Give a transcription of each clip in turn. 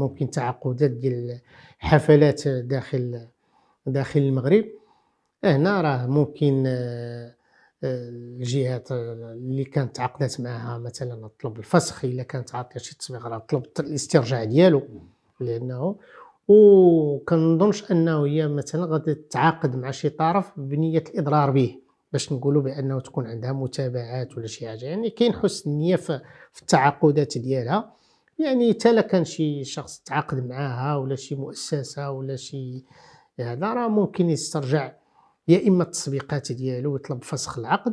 ممكن تعاقدات ديال حفلات داخل داخل المغرب آه، هنا راه ممكن آه، آه، الجهات اللي كانت تعاقدات معها مثلا طلب الفسخ الا كانت عاطيه شي تصبيغ راه طلب الاسترجاع ديالو لانه وكنظنش انه هي مثلا غادي تتعاقد مع شي طرف بنيه الاضرار به باش نقولوا بانه تكون عندها متابعات ولا شي حاجه يعني كاين حسن النيه في التعاقدات ديالها يعني حتى كان شي شخص تعاقد معاها ولا شي مؤسسه ولا شي هذا راه ممكن يسترجع يا اما التصبيقات ديالو ويطلب فسخ العقد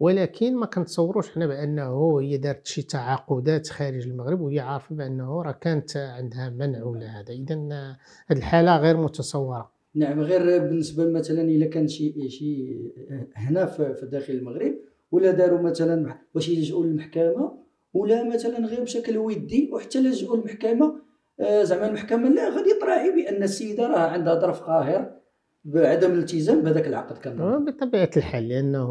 ولكن ما كنتصوروش حنا بانه هي دارت شي تعاقدات خارج المغرب وهي عارفه بانه راه كانت عندها منع ولا هذا اذا هذه الحاله غير متصوره نعم غير بالنسبه مثلا الا كان شي شي هنا في داخل المغرب ولا داروا مثلا واش يلجؤوا للمحكمه ولا مثلا غير بشكل ودي وحتى لجؤوا المحكمه آه، زعما المحكمه لا غادي تراعي بان السيده راه عندها ظرف قاهر بعدم الالتزام بهذاك العقد كان آه، بطبيعه الحال لانه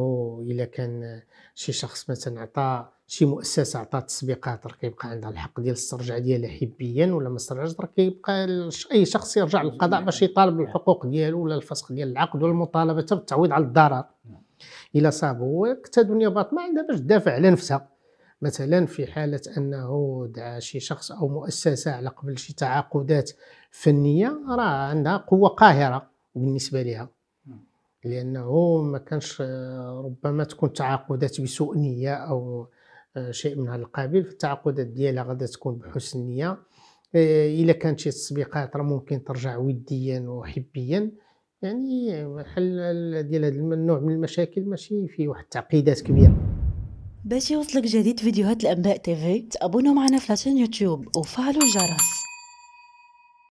الا كان شي شخص مثلا عطى شي مؤسسه عطات تسبيقات راه كيبقى عندها الحق ديال الاسترجاع ديالها حبيا ولا ما استرجعش راه كيبقى اي شخص يرجع للقضاء باش يطالب بالحقوق ديالو ولا الفسخ ديال العقد ولا المطالبه بالتعويض على الضرر نعم. الا صابو الدنيا باطنه عندها باش تدافع على نفسها مثلا في حالة أنه دعا شي شخص أو مؤسسة على قبل شي تعاقدات فنية راه عندها قوة قاهرة بالنسبة لها لأنه ما كانش ربما تكون تعاقدات بسوء نية أو آه، شيء من هذا القبيل فالتعاقدات ديالها غادا تكون بحسن نية آه، إلا كانت شي تصبيقات راه ممكن ترجع وديا وحبيا يعني حل ديال هذا النوع من المشاكل ماشي فيه واحد التعقيدات كبيره باش يوصلك جديد فيديوهات الانباء تيفي تابونوا معنا في لاشين يوتيوب وفعلوا الجرس